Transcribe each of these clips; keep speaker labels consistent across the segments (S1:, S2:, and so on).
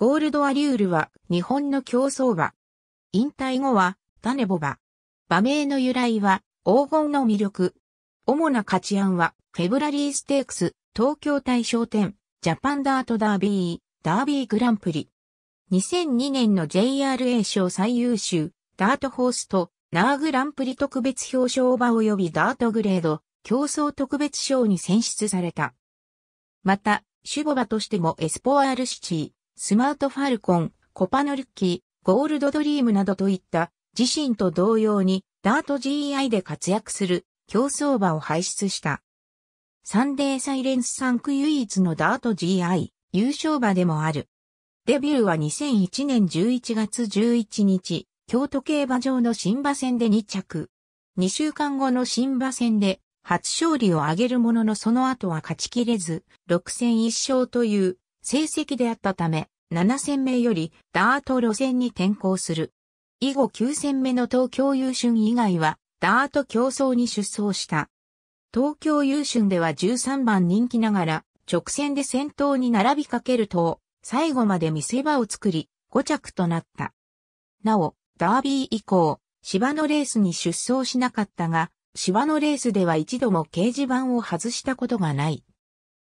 S1: ゴールドアリュールは日本の競争馬。引退後はダネボ馬。馬名の由来は黄金の魅力。主な価値案はフェブラリーステークス、東京大賞典、ジャパンダートダービー、ダービーグランプリ。2002年の JRA 賞最優秀、ダートホースとナーグランプリ特別表彰馬及びダートグレード、競争特別賞に選出された。また、守護馬としてもエスポアールシティ、スマートファルコン、コパノルッキー、ゴールドドリームなどといった自身と同様にダート g i で活躍する競争馬を輩出した。サンデーサイレンス3区唯一のダート GI 優勝馬でもある。デビューは2001年11月11日、京都競馬場の新馬戦で2着。2週間後の新馬戦で初勝利を挙げるもののその後は勝ちきれず、6戦1勝という成績であったため、7戦目よりダート路線に転向する。以後9戦目の東京優春以外は、ダート競争に出走した。東京優春では13番人気ながら、直線で先頭に並びかけると、最後まで見せ場を作り、5着となった。なお、ダービー以降、芝のレースに出走しなかったが、芝のレースでは一度も掲示板を外したことがない。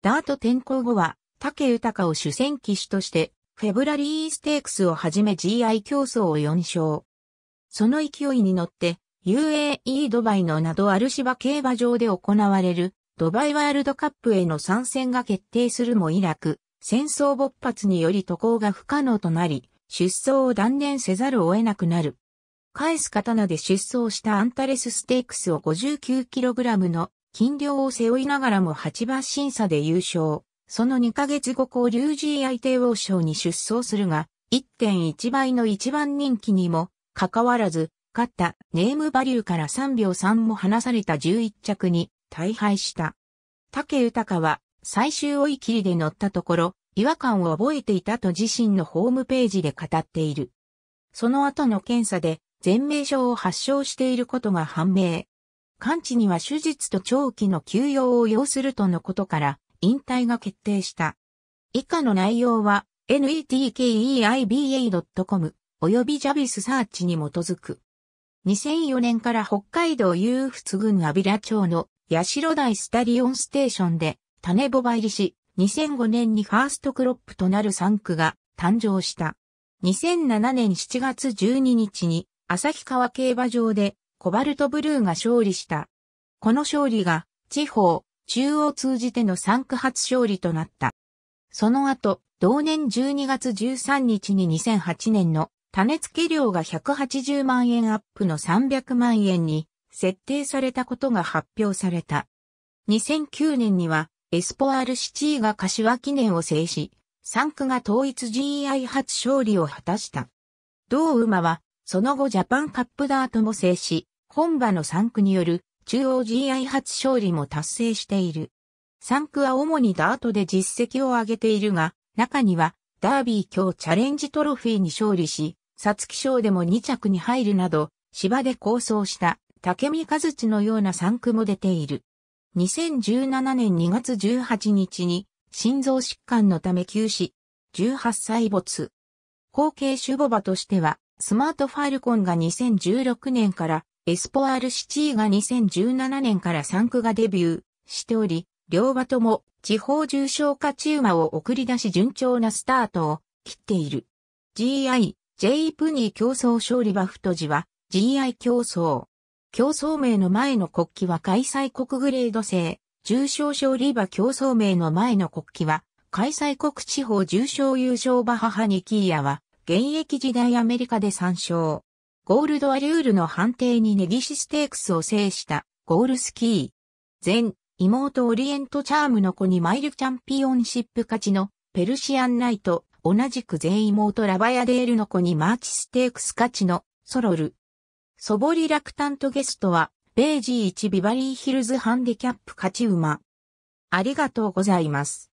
S1: ダート転向後は、武豊を主戦騎手として、フェブラリーステークスをはじめ GI 競争を4勝。その勢いに乗って、UAE ドバイのなどアルシバ競馬場で行われるドバイワールドカップへの参戦が決定するもイラク、戦争勃発により渡航が不可能となり、出走を断念せざるを得なくなる。返す刀で出走したアンタレスステークスを 59kg の金量を背負いながらも8馬審査で優勝。その2ヶ月後交流 GI 帝王賞に出走するが、1.1倍の一番人気にも、かかわらず、勝ったネームバリューから3秒3も離された11着に大敗した。竹豊は最終追い切りで乗ったところ、違和感を覚えていたと自身のホームページで語っている。その後の検査で全名症を発症していることが判明。完治には手術と長期の休養を要するとのことから、引退が決定した。以下の内容は netkeiba.com 及びジャビスサーチに基づく。2004年から北海道有仏郡阿比良町の八代台スタリオンステーションで種ボバ入りし、2005年にファーストクロップとなる3区が誕生した。2007年7月12日に旭川競馬場でコバルトブルーが勝利した。この勝利が地方、中央通じての3区発勝利となった。その後、同年12月13日に2008年の種付量が180万円アップの300万円に設定されたことが発表された。2009年にはエスポアルシティが柏記念を制し、3区が統一 GI 初勝利を果たした。同馬はその後ジャパンカップダートも制し、本場の3区による中央 GI 初勝利も達成している。3区は主にダートで実績を上げているが、中にはダービー強チャレンジトロフィーに勝利し、サツキ賞でも2着に入るなど、芝で構想した竹見和地のような3区も出ている。2017年2月18日に心臓疾患のため休止、18歳没。後継種母馬としては、スマートファルコンが2016年からエスポアールシティが2017年から3区がデビューしており、両馬とも地方重症化チューマを送り出し順調なスタートを切っている。GI、J プニー競争勝利馬太字は GI 競争。競争名の前の国旗は開催国グレード制。重症勝利馬競争名の前の国旗は開催国地方重症優勝馬母ニキーヤは現役時代アメリカで参照。ゴールドアリュールの判定にネギシステークスを制したゴールスキー。前、妹オリエントチャームの子にマイルチャンピオンシップ勝ちのペルシアンナイト、同じく全妹ラバヤデールの子にマーチステークス勝ちのソロル。ソボリラクタントゲストは、ベージー1ビバリーヒルズハンディキャップ勝ち馬。ありがとうございます。